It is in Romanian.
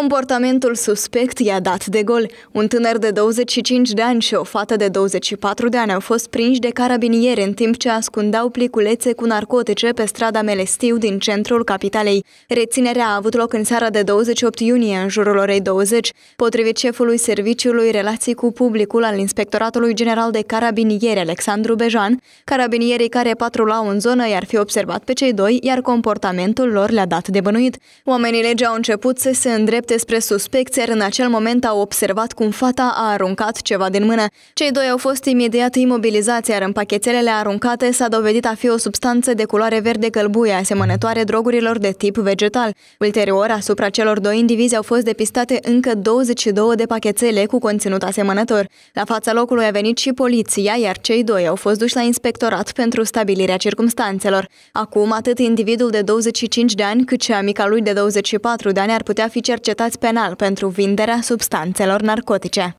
Comportamentul suspect i-a dat de gol. Un tânăr de 25 de ani și o fată de 24 de ani au fost prinși de carabinieri în timp ce ascundau pliculețe cu narcotice pe strada Melestiu din centrul capitalei. Reținerea a avut loc în seara de 28 iunie, în jurul orei 20, potrivit șefului Serviciului Relații cu Publicul al Inspectoratului General de Carabinieri Alexandru Bejan. Carabinierii care patrulau în zonă i-ar fi observat pe cei doi, iar comportamentul lor le-a dat de bănuit. Oamenii legea au început să se îndrepte drepte spre suspecți, iar în acel moment au observat cum fata a aruncat ceva din mână. Cei doi au fost imediat imobilizați, iar în pachetelele aruncate s-a dovedit a fi o substanță de culoare verde călbuie, asemănătoare drogurilor de tip vegetal. Ulterior, asupra celor doi indivizi au fost depistate încă 22 de pachetele cu conținut asemănător. La fața locului a venit și poliția, iar cei doi au fost duși la inspectorat pentru stabilirea circumstanțelor. Acum, atât individul de 25 de ani, cât și amica lui de 24 de ani ar putea fi cercetat cercetați penal pentru vinderea substanțelor narcotice.